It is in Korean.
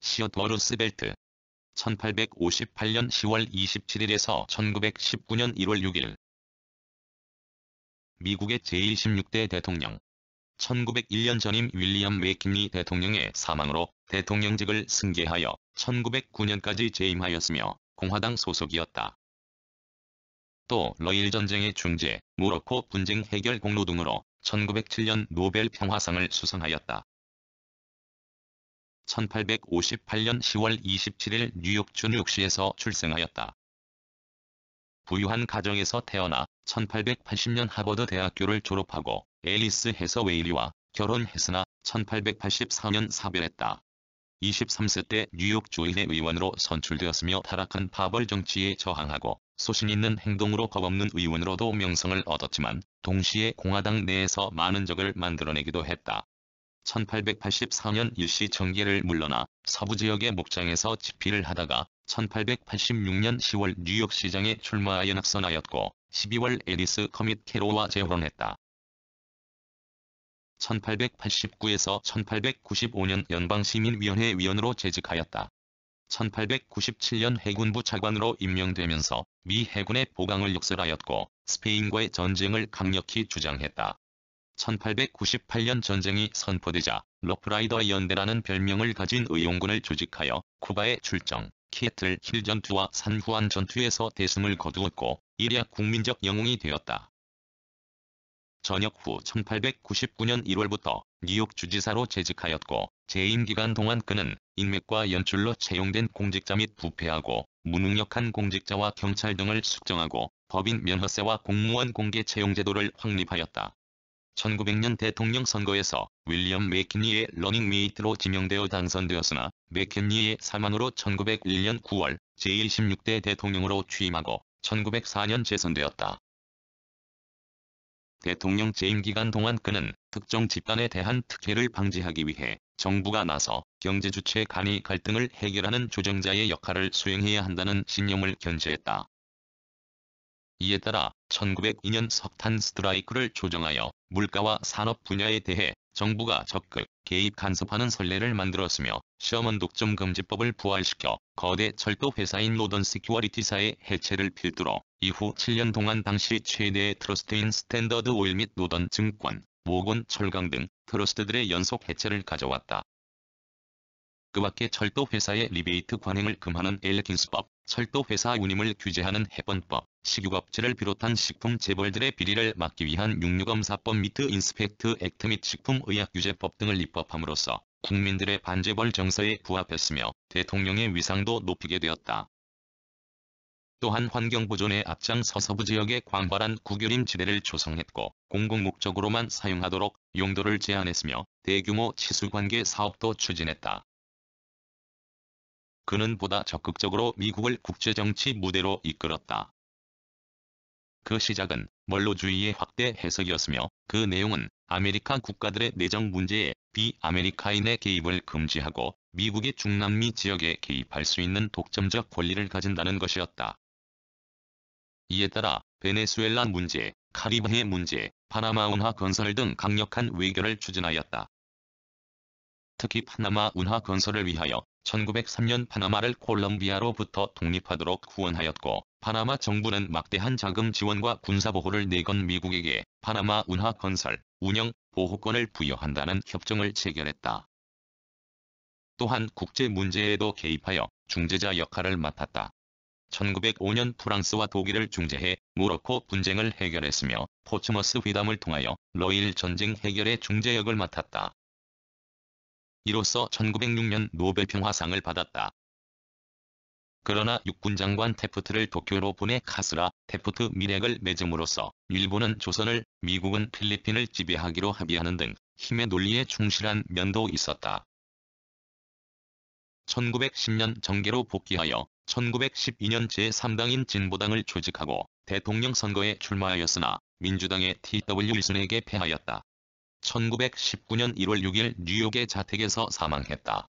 시어트워르스벨트 1858년 10월 27일에서 1919년 1월 6일 미국의 제16대 대통령 1901년 전임 윌리엄 웨킹이 대통령의 사망으로 대통령직을 승계하여 1909년까지 재임하였으며 공화당 소속이었다. 또 러일 전쟁의 중재, 모로코 분쟁 해결 공로 등으로 1907년 노벨 평화상을 수상하였다. 1858년 10월 27일 뉴욕 주뉴욕시에서 출생하였다. 부유한 가정에서 태어나 1880년 하버드 대학교를 졸업하고 앨리스 해서 웨일리와 결혼했으나 1884년 사별했다. 23세 때 뉴욕 주인의 의원으로 선출되었으며 타락한 파벌 정치에 저항하고 소신 있는 행동으로 겁없는 의원으로도 명성을 얻었지만 동시에 공화당 내에서 많은 적을 만들어내기도 했다. 1884년 일시 정계를 물러나 서부 지역의 목장에서 집필을 하다가 1886년 10월 뉴욕시장에 출마하여 낙선하였고 12월 에디스 커밋 캐로와 재혼했다. 1889에서 1895년 연방시민위원회 위원으로 재직하였다. 1897년 해군부 차관으로 임명되면서 미 해군의 보강을 역설하였고 스페인과의 전쟁을 강력히 주장했다. 1898년 전쟁이 선포되자 러프라이더 연대라는 별명을 가진 의용군을 조직하여 쿠바에 출정, 키에틀 힐 전투와 산후안 전투에서 대승을 거두었고 일약 국민적 영웅이 되었다. 전역 후 1899년 1월부터 뉴욕 주지사로 재직하였고 재임 기간 동안 그는 인맥과 연출로 채용된 공직자 및 부패하고 무능력한 공직자와 경찰 등을 숙정하고 법인 면허세와 공무원 공개 채용 제도를 확립하였다. 1900년 대통령 선거에서 윌리엄 맥킨리의 러닝메이트로 지명되어 당선되었으나 맥킨리의 사망으로 1901년 9월 제16대 대통령으로 취임하고 1904년 재선되었다. 대통령 재임 기간 동안 그는 특정 집단에 대한 특혜를 방지하기 위해 정부가 나서 경제 주체 간의 갈등을 해결하는 조정자의 역할을 수행해야 한다는 신념을 견제했다 이에 따라 1902년 석탄 스트라이크를 조정하여 물가와 산업 분야에 대해 정부가 적극 개입 간섭하는 선례를 만들었으며 셔먼 독점 금지법을 부활시켜 거대 철도 회사인 노던 시큐어리티사의 해체를 필두로 이후 7년 동안 당시 최대의 트러스트인 스탠더드 오일 및노던 증권, 모건 철강 등 트러스트들의 연속 해체를 가져왔다. 그 밖에 철도 회사의 리베이트 관행을 금하는 엘킨스법, 철도회사 운임을 규제하는 해법법, 식육업체를 비롯한 식품 재벌들의 비리를 막기 위한 육류검사법 및 인스펙트 액트 및 식품의약규제법 등을 입법함으로써 국민들의 반재벌 정서에 부합했으며 대통령의 위상도 높이게 되었다. 또한 환경보존에 앞장서 서부 지역에 광활한 구교림 지대를 조성했고 공공 목적으로만 사용하도록 용도를 제한했으며 대규모 치수관계 사업도 추진했다. 그는 보다 적극적으로 미국을 국제정치 무대로 이끌었다. 그 시작은 멀로주의의 확대 해석이었으며 그 내용은 아메리카 국가들의 내정 문제에 비아메리카인의 개입을 금지하고 미국이 중남미 지역에 개입할 수 있는 독점적 권리를 가진다는 것이었다. 이에 따라 베네수엘라 문제, 카리브해 문제, 파나마 운하 건설 등 강력한 외교를 추진하였다. 특히 파나마 운하 건설을 위하여 1903년 파나마를 콜롬비아로부터 독립하도록 구원하였고 파나마 정부는 막대한 자금 지원과 군사보호를 내건 미국에게 파나마 운하 건설, 운영, 보호권을 부여한다는 협정을 체결했다. 또한 국제 문제에도 개입하여 중재자 역할을 맡았다. 1905년 프랑스와 독일을 중재해 모로코 분쟁을 해결했으며 포츠머스 회담을 통하여 러일 전쟁 해결의 중재역을 맡았다. 이로써 1906년 노벨 평화상을 받았다. 그러나 육군 장관 테프트를 도쿄로 보내 카스라 테프트 밀액을 맺음으로써 일본은 조선을, 미국은 필리핀을 지배하기로 합의하는 등 힘의 논리에 충실한 면도 있었다. 1910년 정계로 복귀하여 1912년 제3당인 진보당을 조직하고 대통령 선거에 출마하였으나 민주당의 T.W. 일순에게 패하였다. 1919년 1월 6일 뉴욕의 자택에서 사망했다.